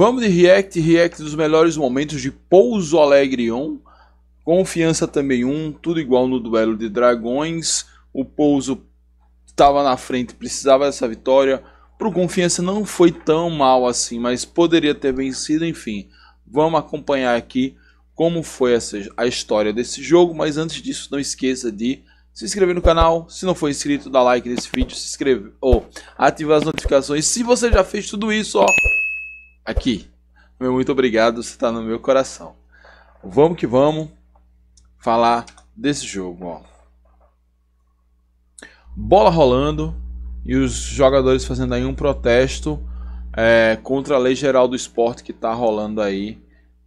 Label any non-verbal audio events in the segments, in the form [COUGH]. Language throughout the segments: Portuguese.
Vamos de React, React é dos melhores momentos de Pouso Alegre 1. Confiança também 1, tudo igual no duelo de dragões. O Pouso estava na frente, precisava dessa vitória. Pro Confiança não foi tão mal assim, mas poderia ter vencido, enfim. Vamos acompanhar aqui como foi essa, a história desse jogo, mas antes disso não esqueça de se inscrever no canal, se não for inscrito, dá like nesse vídeo, se inscreve ou oh, ativa as notificações. Se você já fez tudo isso, ó, aqui. Meu muito obrigado, você está no meu coração. Vamos que vamos falar desse jogo. Ó. Bola rolando e os jogadores fazendo aí um protesto é, contra a lei geral do esporte que está rolando aí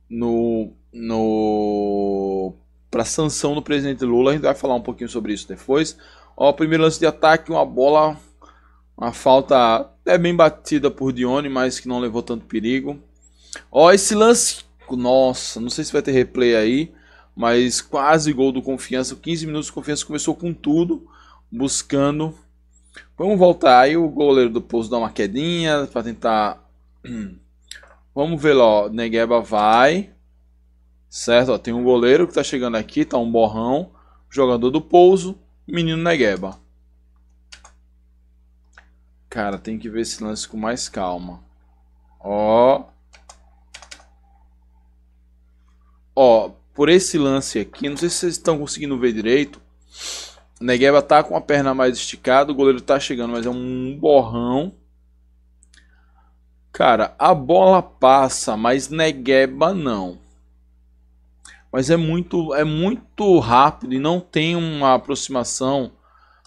no, no para sanção do presidente Lula. A gente vai falar um pouquinho sobre isso depois. Ó, primeiro lance de ataque, uma bola uma falta é bem batida por Dione, mas que não levou tanto perigo. Ó, esse lance, nossa, não sei se vai ter replay aí, mas quase gol do Confiança, 15 minutos de Confiança começou com tudo, buscando. Vamos voltar aí, o goleiro do Pouso dá uma quedinha para tentar [CLEARS THROAT] Vamos ver lá, ó, Negueba vai. Certo, ó, tem um goleiro que tá chegando aqui, tá um borrão, jogador do Pouso, menino Negueba. Cara, tem que ver esse lance com mais calma. Ó. Ó, por esse lance aqui, não sei se vocês estão conseguindo ver direito. Negueba tá com a perna mais esticada, o goleiro tá chegando, mas é um borrão. Cara, a bola passa, mas Negueba não. Mas é muito, é muito rápido e não tem uma aproximação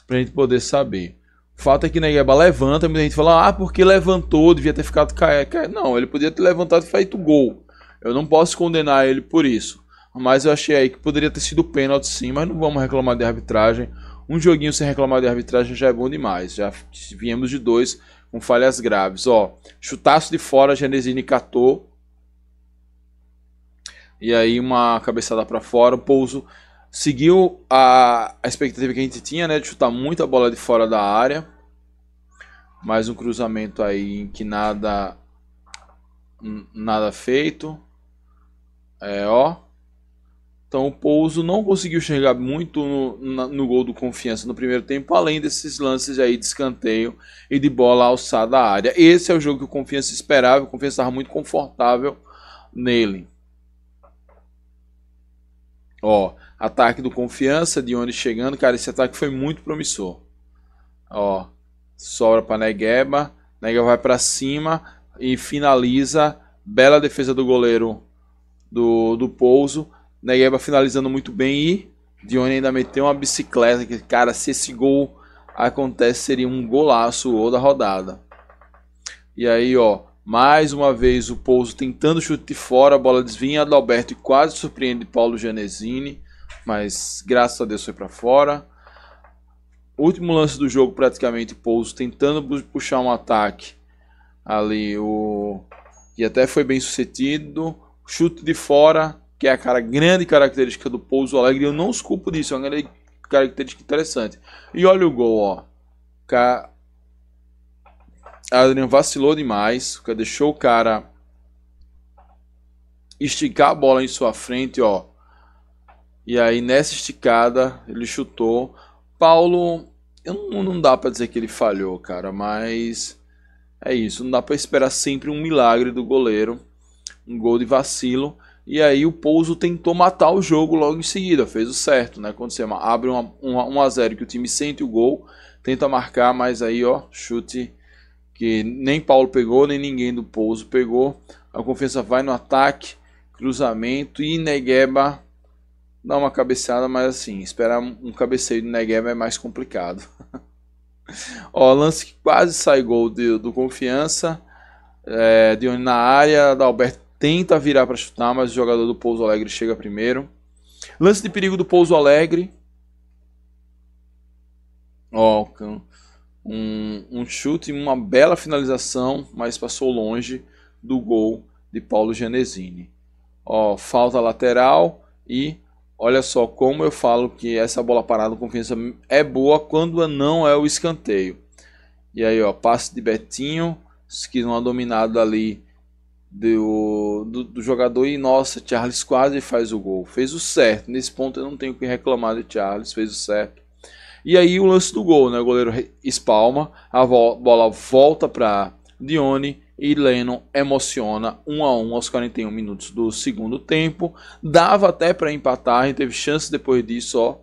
pra gente poder saber fato é que Negeba levanta, muita gente fala, ah, porque levantou, devia ter ficado caído. Não, ele podia ter levantado e feito gol. Eu não posso condenar ele por isso. Mas eu achei aí que poderia ter sido pênalti sim, mas não vamos reclamar de arbitragem. Um joguinho sem reclamar de arbitragem já é bom demais. Já viemos de dois com falhas graves. Ó, chutaço de fora, Genesini catou. E aí uma cabeçada para fora, o pouso seguiu a, a expectativa que a gente tinha, né? De chutar muita bola de fora da área. Mais um cruzamento aí em que nada nada feito. É, ó. Então o Pouso não conseguiu chegar muito no, no, gol do Confiança no primeiro tempo, além desses lances aí de escanteio e de bola alçada à área. Esse é o jogo que o Confiança esperava, o Confiança estava muito confortável nele. Ó, ataque do Confiança, de onde chegando. Cara, esse ataque foi muito promissor. Ó, sobra para Negueba. negueba vai para cima e finaliza. Bela defesa do goleiro do, do Pouso. Negueba finalizando muito bem e Dione ainda meteu uma bicicleta. Que, cara, se esse gol acontece, seria um golaço ou da rodada. E aí, ó, mais uma vez o Pouso tentando chute de fora, a bola desvia do Alberto e quase surpreende Paulo Genesini, mas graças a Deus foi para fora. Último lance do jogo praticamente Pouso tentando puxar um ataque ali o e até foi bem sucedido. Chute de fora, que é a cara, grande característica do Pouso Alegre, eu não os culpo disso, é uma grande característica interessante. E olha o gol, ó. Ca Adrian vacilou demais, deixou o cara esticar a bola em sua frente, ó. E aí nessa esticada ele chutou. Paulo, não, não dá para dizer que ele falhou, cara, mas é isso, não dá para esperar sempre um milagre do goleiro, um gol de vacilo. E aí o Pouso tentou matar o jogo logo em seguida, fez o certo, né? Quando você abre um, um, um a 0 que o time sente o gol, tenta marcar, mas aí ó, chute que nem Paulo pegou, nem ninguém do pouso pegou. A confiança vai no ataque, cruzamento e Negueba dá uma cabeçada, mas assim, esperar um cabeceio de Negueba é mais complicado. [LAUGHS] Ó, lance que quase sai gol do, do Confiança. É, onde na área, Dalberto tenta virar para chutar, mas o jogador do Pouso Alegre chega primeiro. Lance de perigo do Pouso Alegre. Ó, um, um chute e uma bela finalização, mas passou longe do gol de Paulo Genesini. Ó, falta lateral e olha só como eu falo que essa bola parada com confiança é boa quando não é o escanteio. E aí, ó, passe de Betinho, que não é dominado ali do, do, do, jogador. E nossa, Charles quase faz o gol. Fez o certo. Nesse ponto eu não tenho que reclamar de Charles, fez o certo. E aí o lance do gol, né? O goleiro espalma, a bola volta para Dione e Lennon emociona 1 a 1 aos 41 minutos do segundo tempo. Dava até para empatar, a gente teve chance depois disso, ó.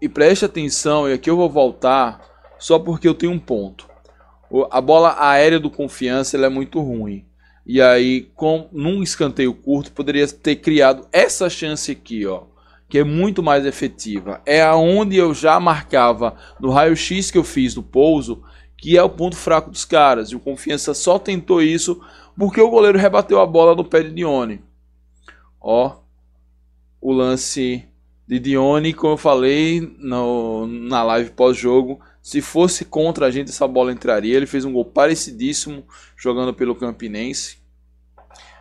E preste atenção, e aqui eu vou voltar só porque eu tenho um ponto. A bola aérea do Confiança é muito ruim. E aí, com num escanteio curto, poderia ter criado essa chance aqui, ó que é muito mais efetiva. É aonde eu já marcava no raio-x que eu fiz do pouso, que é o ponto fraco dos caras. E o Confiança só tentou isso porque o goleiro rebateu a bola no pé de Dione. Ó, o lance de Dione, como eu falei no, na live pós-jogo, se fosse contra a gente, essa bola entraria. Ele fez um gol parecidíssimo jogando pelo Campinense.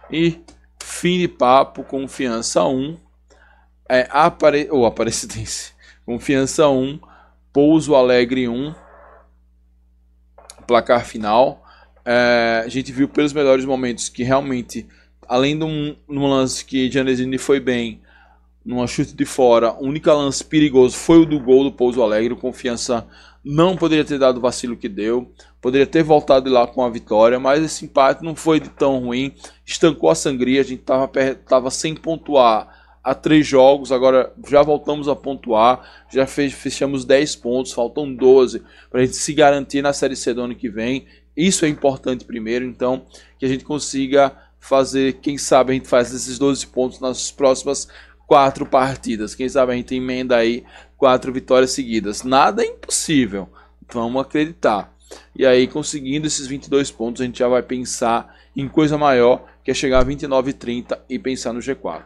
E fim de papo, confiança 1, é, apare, ou Aparecidense, [LAUGHS] Confiança 1, Pouso Alegre 1, placar final. É, a gente viu pelos melhores momentos que realmente, além de um, um lance que Giannesini foi bem, numa chute de fora, o único lance perigoso foi o do gol do Pouso Alegre. Confiança não poderia ter dado o vacilo que deu, poderia ter voltado lá com a vitória, mas esse empate não foi tão ruim, estancou a sangria. A gente estava tava sem pontuar a três jogos, agora já voltamos a pontuar, já fechamos 10 pontos, faltam 12 para a gente se garantir na Série C do ano que vem. Isso é importante primeiro, então, que a gente consiga fazer, quem sabe a gente faz esses 12 pontos nas próximas quatro partidas. Quem sabe a gente emenda aí quatro vitórias seguidas. Nada é impossível, vamos acreditar. E aí, conseguindo esses 22 pontos, a gente já vai pensar em coisa maior, que é chegar a 29 e 30 e pensar no G4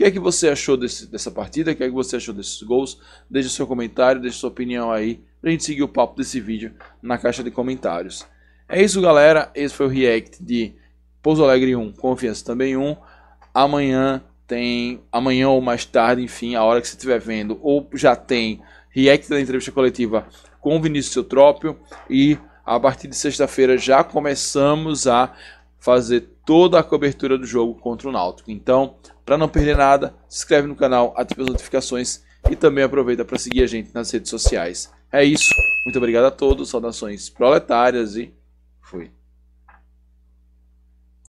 que é que você achou desse, dessa partida? O que é que você achou desses gols? Deixe seu comentário, deixe sua opinião aí. Pra gente seguir o papo desse vídeo na caixa de comentários. É isso, galera. Esse foi o react de Pouso Alegre 1, Confiança também 1. Amanhã tem, amanhã ou mais tarde, enfim, a hora que você estiver vendo, ou já tem react da entrevista coletiva com o Vinícius Eutrópio e a partir de sexta-feira já começamos a fazer toda a cobertura do jogo contra o Náutico. Então, para não perder nada, se inscreve no canal, ativa as notificações e também aproveita para seguir a gente nas redes sociais. É isso. Muito obrigado a todos, saudações proletárias e fui.